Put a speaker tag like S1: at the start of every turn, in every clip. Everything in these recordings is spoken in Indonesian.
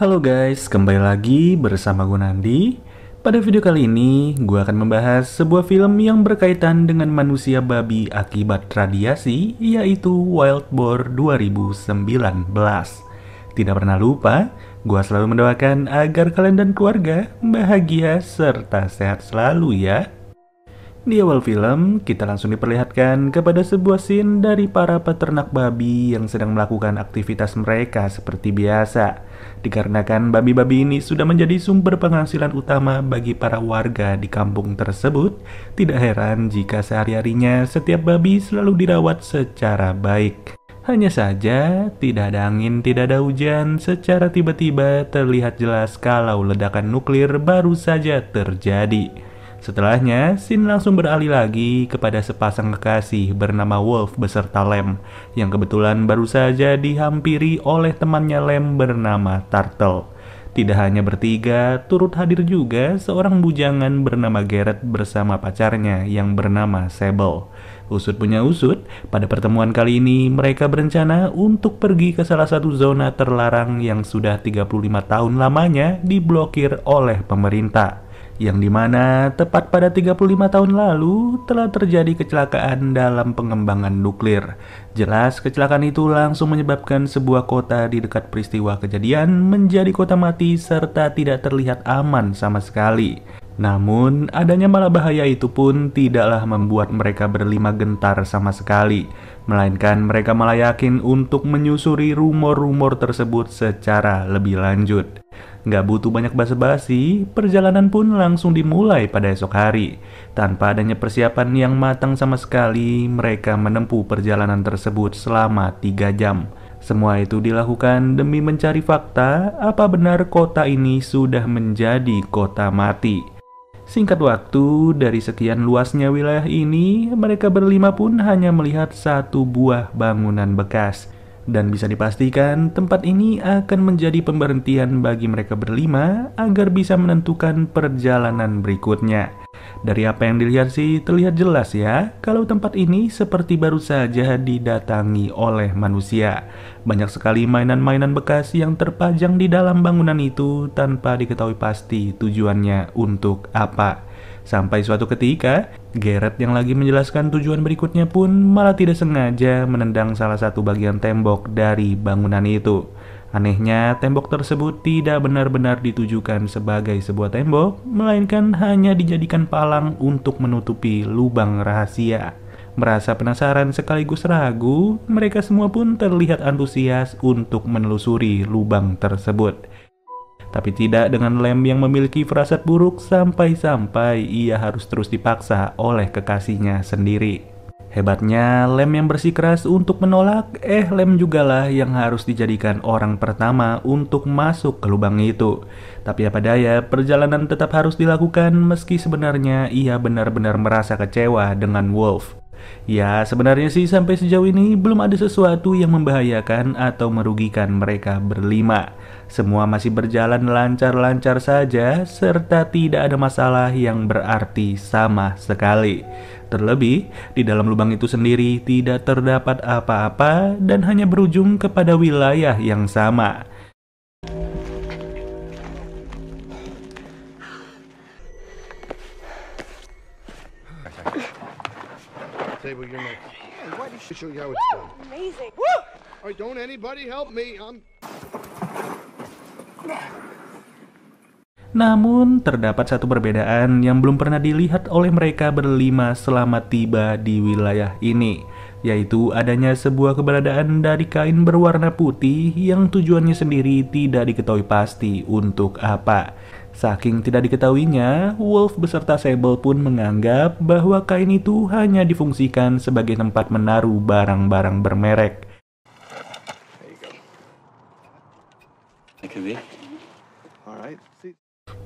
S1: Halo guys, kembali lagi bersama gue Nandi. Pada video kali ini, gue akan membahas sebuah film yang berkaitan dengan manusia babi akibat radiasi, yaitu Wild Boar 2019. Tidak pernah lupa, gue selalu mendoakan agar kalian dan keluarga bahagia serta sehat selalu ya. Di awal film, kita langsung diperlihatkan kepada sebuah scene dari para peternak babi yang sedang melakukan aktivitas mereka seperti biasa. Dikarenakan babi-babi ini sudah menjadi sumber penghasilan utama bagi para warga di kampung tersebut, tidak heran jika sehari-harinya setiap babi selalu dirawat secara baik. Hanya saja, tidak ada angin, tidak ada hujan, secara tiba-tiba terlihat jelas kalau ledakan nuklir baru saja terjadi. Setelahnya, Sin langsung beralih lagi kepada sepasang kekasih bernama Wolf beserta Lem yang kebetulan baru saja dihampiri oleh temannya Lem bernama Turtle. Tidak hanya bertiga, turut hadir juga seorang bujangan bernama Garrett bersama pacarnya yang bernama Sable. Usut punya usut, pada pertemuan kali ini mereka berencana untuk pergi ke salah satu zona terlarang yang sudah 35 tahun lamanya diblokir oleh pemerintah yang dimana tepat pada 35 tahun lalu telah terjadi kecelakaan dalam pengembangan nuklir. Jelas kecelakaan itu langsung menyebabkan sebuah kota di dekat peristiwa kejadian menjadi kota mati serta tidak terlihat aman sama sekali. Namun, adanya malah bahaya itu pun tidaklah membuat mereka berlima gentar sama sekali, melainkan mereka malah yakin untuk menyusuri rumor-rumor tersebut secara lebih lanjut. Nggak butuh banyak basa-basi, perjalanan pun langsung dimulai pada esok hari. Tanpa adanya persiapan yang matang sama sekali, mereka menempuh perjalanan tersebut selama tiga jam. Semua itu dilakukan demi mencari fakta apa benar kota ini sudah menjadi kota mati. Singkat waktu, dari sekian luasnya wilayah ini, mereka berlima pun hanya melihat satu buah bangunan bekas. Dan bisa dipastikan tempat ini akan menjadi pemberhentian bagi mereka berlima agar bisa menentukan perjalanan berikutnya. Dari apa yang dilihat sih terlihat jelas ya kalau tempat ini seperti baru saja didatangi oleh manusia. Banyak sekali mainan-mainan bekas yang terpajang di dalam bangunan itu tanpa diketahui pasti tujuannya untuk apa. Sampai suatu ketika, Garrett yang lagi menjelaskan tujuan berikutnya pun malah tidak sengaja menendang salah satu bagian tembok dari bangunan itu. Anehnya, tembok tersebut tidak benar-benar ditujukan sebagai sebuah tembok, melainkan hanya dijadikan palang untuk menutupi lubang rahasia. Merasa penasaran sekaligus ragu, mereka semua pun terlihat antusias untuk menelusuri lubang tersebut. Tapi tidak dengan Lem yang memiliki frasat buruk sampai-sampai ia harus terus dipaksa oleh kekasihnya sendiri. Hebatnya, Lem yang bersikeras untuk menolak, eh Lem juga lah yang harus dijadikan orang pertama untuk masuk ke lubang itu. Tapi apa daya, perjalanan tetap harus dilakukan meski sebenarnya ia benar-benar merasa kecewa dengan Wolf. Ya, sebenarnya sih sampai sejauh ini belum ada sesuatu yang membahayakan atau merugikan mereka berlima. Semua masih berjalan lancar-lancar saja serta tidak ada masalah yang berarti sama sekali. Terlebih, di dalam lubang itu sendiri tidak terdapat apa-apa dan hanya berujung kepada wilayah yang sama. Amazing. All right, don't anybody help me. I'm. Namun, terdapat satu perbedaan yang belum pernah dilihat oleh mereka berlima selama tiba di wilayah ini, yaitu adanya sebuah keberadaan dari kain berwarna putih yang tujuannya sendiri tidak diketahui pasti untuk apa. Saking tidak diketahuinya, Wolf beserta Sable pun menganggap bahwa kain itu hanya difungsikan sebagai tempat menaruh barang-barang bermerek. There you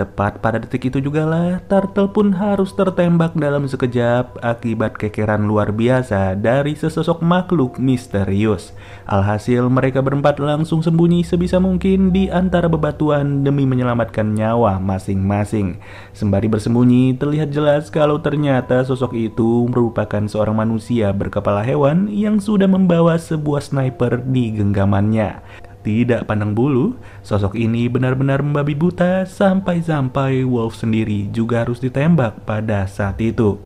S1: Tepat pada detik itu juga lah, Turtle pun harus tertembak dalam sekejap akibat kekeran luar biasa dari sesosok makhluk misterius. Alhasil mereka berempat langsung sembunyi sebisa mungkin di antara bebatuan demi menyelamatkan nyawa masing-masing. Sembari bersembunyi, terlihat jelas kalau ternyata sosok itu merupakan seorang manusia berkepala hewan yang sudah membawa sebuah sniper di genggamannya. Tidak pandang bulu, sosok ini benar-benar membabi buta sampai-sampai Wolf sendiri juga harus ditembak pada saat itu.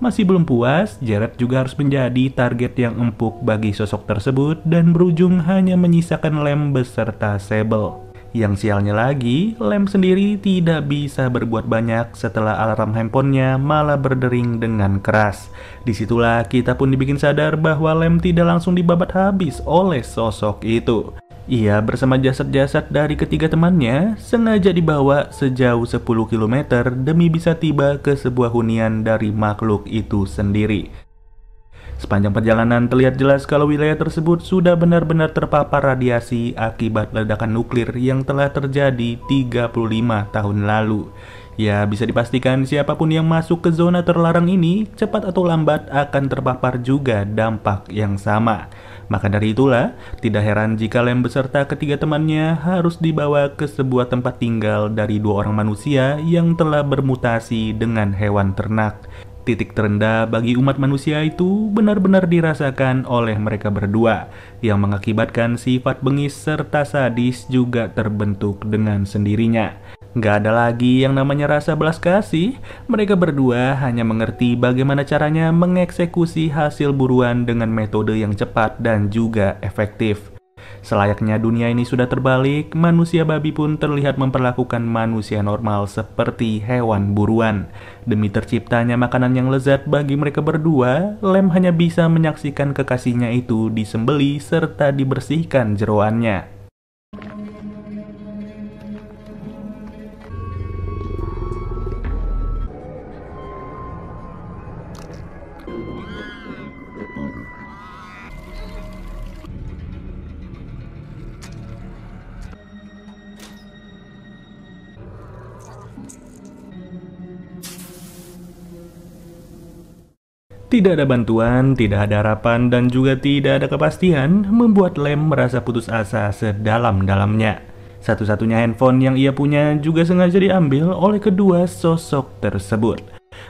S1: Masih belum puas, Jared juga harus menjadi target yang empuk bagi sosok tersebut dan berujung hanya menyisakan lem beserta Sable. Yang sialnya lagi, Lem sendiri tidak bisa berbuat banyak setelah alarm handphonenya malah berdering dengan keras. Disitulah kita pun dibikin sadar bahwa Lem tidak langsung dibabat habis oleh sosok itu. Ia bersama jasad-jasad dari ketiga temannya sengaja dibawa sejauh 10 km demi bisa tiba ke sebuah hunian dari makhluk itu sendiri. Sepanjang perjalanan terlihat jelas kalau wilayah tersebut sudah benar-benar terpapar radiasi akibat ledakan nuklir yang telah terjadi 35 tahun lalu. Ya, bisa dipastikan siapapun yang masuk ke zona terlarang ini cepat atau lambat akan terpapar juga dampak yang sama. Maka dari itulah, tidak heran jika Lem beserta ketiga temannya harus dibawa ke sebuah tempat tinggal dari dua orang manusia yang telah bermutasi dengan hewan ternak. Titik terendah bagi umat manusia itu benar-benar dirasakan oleh mereka berdua, yang mengakibatkan sifat bengis serta sadis juga terbentuk dengan sendirinya. Gak ada lagi yang namanya rasa belas kasih, mereka berdua hanya mengerti bagaimana caranya mengeksekusi hasil buruan dengan metode yang cepat dan juga efektif. Selayaknya dunia ini sudah terbalik, manusia babi pun terlihat memperlakukan manusia normal seperti hewan buruan. Demi terciptanya makanan yang lezat bagi mereka berdua, Lem hanya bisa menyaksikan kekasihnya itu disembeli serta dibersihkan jeroannya. Tidak ada bantuan, tidak ada harapan, dan juga tidak ada kepastian membuat Lem merasa putus asa sedalam-dalamnya. Satu-satunya handphone yang ia punya juga sengaja diambil oleh kedua sosok tersebut.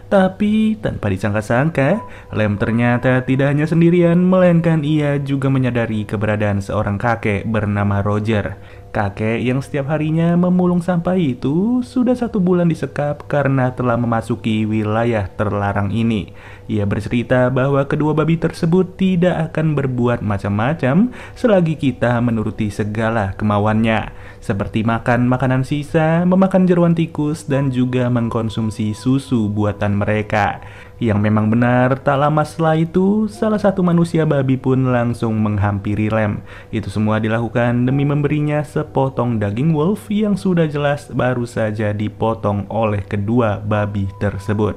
S1: Tapi tanpa disangka-sangka, Lem ternyata tidak hanya sendirian, melainkan ia juga menyadari keberadaan seorang kakek bernama Roger Kakek yang setiap harinya memulung sampah itu sudah satu bulan disekap karena telah memasuki wilayah terlarang ini. Ia bercerita bahwa kedua babi tersebut tidak akan berbuat macam-macam selagi kita menuruti segala kemauannya, seperti makan makanan sisa, memakan jeruan tikus, dan juga mengkonsumsi susu buatan mereka. Yang memang benar, tak lama setelah itu, salah satu manusia babi pun langsung menghampiri Lem. Itu semua dilakukan demi memberinya sepotong daging wolf yang sudah jelas baru saja dipotong oleh kedua babi tersebut.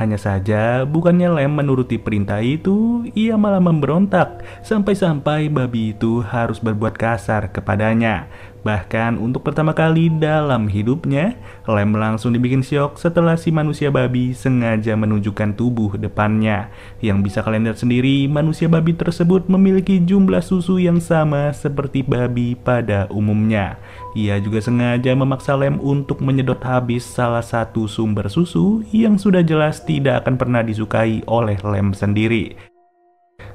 S1: Hanya saja, bukannya Lem menuruti perintah itu, ia malah memberontak sampai-sampai babi itu harus berbuat kasar kepadanya. Bahkan untuk pertama kali dalam hidupnya, Lem langsung dibikin syok setelah si manusia babi sengaja menunjukkan tubuh depannya. Yang bisa kalian lihat sendiri, manusia babi tersebut memiliki jumlah susu yang sama seperti babi pada umumnya. Ia juga sengaja memaksa Lem untuk menyedot habis salah satu sumber susu yang sudah jelas tidak akan pernah disukai oleh Lem sendiri.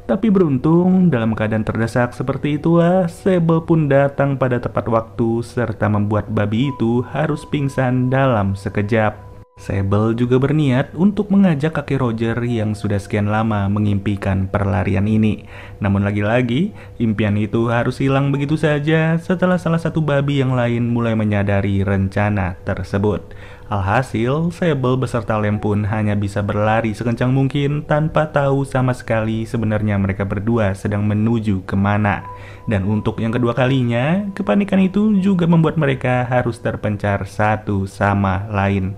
S1: Tapi beruntung, dalam keadaan terdesak seperti itulah, Sebel pun datang pada tepat waktu serta membuat babi itu harus pingsan dalam sekejap. Sebel juga berniat untuk mengajak kakek Roger yang sudah sekian lama mengimpikan perlarian ini. Namun lagi-lagi, impian itu harus hilang begitu saja setelah salah satu babi yang lain mulai menyadari rencana tersebut. Alhasil, Sable beserta Lem pun hanya bisa berlari sekencang mungkin tanpa tahu sama sekali sebenarnya mereka berdua sedang menuju kemana. Dan untuk yang kedua kalinya, kepanikan itu juga membuat mereka harus terpencar satu sama lain.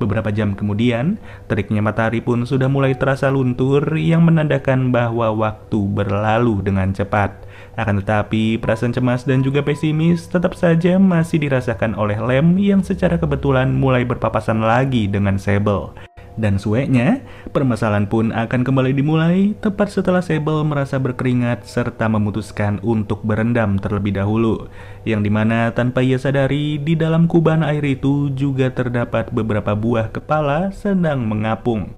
S1: Beberapa jam kemudian, teriknya matahari pun sudah mulai terasa luntur yang menandakan bahwa waktu berlalu dengan cepat. Akan tetapi, perasaan cemas dan juga pesimis tetap saja masih dirasakan oleh Lem yang secara kebetulan mulai berpapasan lagi dengan Sable. Dan sueknya, permasalahan pun akan kembali dimulai tepat setelah Sebel merasa berkeringat serta memutuskan untuk berendam terlebih dahulu. Yang dimana tanpa ia sadari, di dalam kuban air itu juga terdapat beberapa buah kepala sedang mengapung.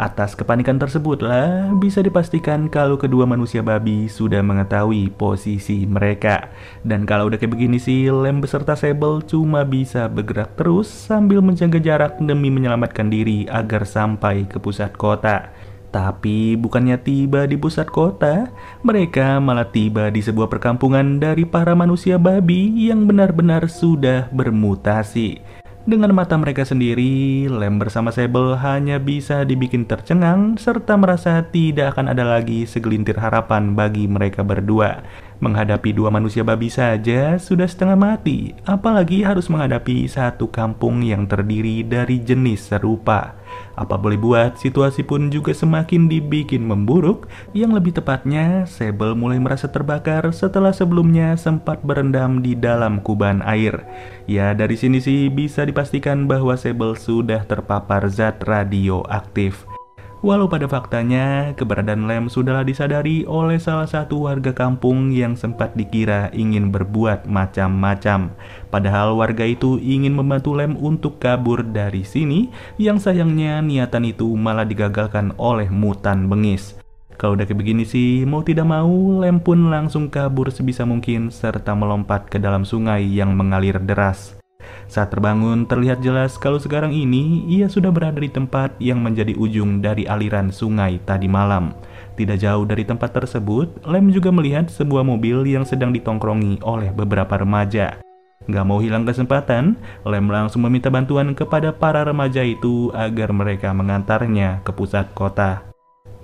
S1: Atas kepanikan tersebut lah, bisa dipastikan kalau kedua manusia babi sudah mengetahui posisi mereka. Dan kalau udah kayak begini sih, Lem beserta Sable cuma bisa bergerak terus sambil menjaga jarak demi menyelamatkan diri agar sampai ke pusat kota. Tapi bukannya tiba di pusat kota, mereka malah tiba di sebuah perkampungan dari para manusia babi yang benar-benar sudah bermutasi. Dengan mata mereka sendiri, lem bersama Sebel hanya bisa dibikin tercengang serta merasa tidak akan ada lagi segelintir harapan bagi mereka berdua. Menghadapi dua manusia babi saja sudah setengah mati, apalagi harus menghadapi satu kampung yang terdiri dari jenis serupa. Apa boleh buat, situasi pun juga semakin dibikin memburuk. Yang lebih tepatnya, Sebel mulai merasa terbakar setelah sebelumnya sempat berendam di dalam kuban air. Ya, dari sini sih bisa dipastikan bahwa Sebel sudah terpapar zat radioaktif. Walau pada faktanya, keberadaan lem sudahlah disadari oleh salah satu warga kampung yang sempat dikira ingin berbuat macam-macam. Padahal warga itu ingin membantu lem untuk kabur dari sini, yang sayangnya niatan itu malah digagalkan oleh mutan bengis. Kalau udah kayak begini sih, mau tidak mau, lem pun langsung kabur sebisa mungkin serta melompat ke dalam sungai yang mengalir deras. Saat terbangun, terlihat jelas kalau sekarang ini ia sudah berada di tempat yang menjadi ujung dari aliran sungai tadi malam. Tidak jauh dari tempat tersebut, Lem juga melihat sebuah mobil yang sedang ditongkrongi oleh beberapa remaja. Gak mau hilang kesempatan, Lem langsung meminta bantuan kepada para remaja itu agar mereka mengantarnya ke pusat kota.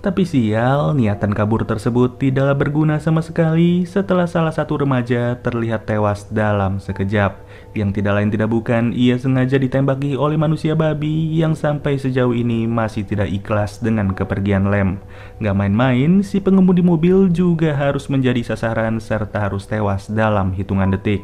S1: Tapi sial, niatan kabur tersebut tidaklah berguna sama sekali setelah salah satu remaja terlihat tewas dalam sekejap. Yang tidak lain tidak bukan, ia sengaja ditembaki oleh manusia babi yang sampai sejauh ini masih tidak ikhlas dengan kepergian Lem. Gak main-main, si pengemudi mobil juga harus menjadi sasaran serta harus tewas dalam hitungan detik.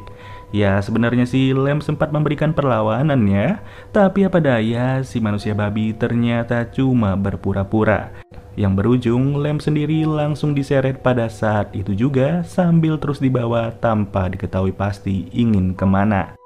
S1: Ya sebenarnya si Lem sempat memberikan perlawanannya, tapi apa daya si manusia babi ternyata cuma berpura-pura yang berujung lem sendiri langsung diseret pada saat itu juga sambil terus dibawa tanpa diketahui pasti ingin kemana.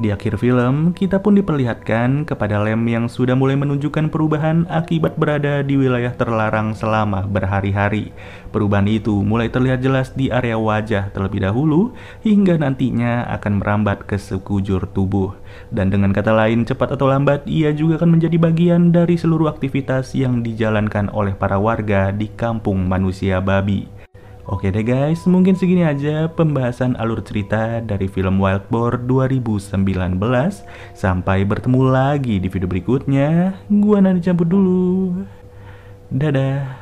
S1: Di akhir film, kita pun diperlihatkan kepada Lem yang sudah mulai menunjukkan perubahan akibat berada di wilayah terlarang selama berhari-hari. Perubahan itu mulai terlihat jelas di area wajah terlebih dahulu, hingga nantinya akan merambat ke sekujur tubuh. Dan dengan kata lain, cepat atau lambat, ia juga akan menjadi bagian dari seluruh aktivitas yang dijalankan oleh para warga di kampung manusia babi. Oke deh guys, mungkin segini aja pembahasan alur cerita dari film Wild Boar 2019. Sampai bertemu lagi di video berikutnya. Gua nanti cabut dulu. Dadah.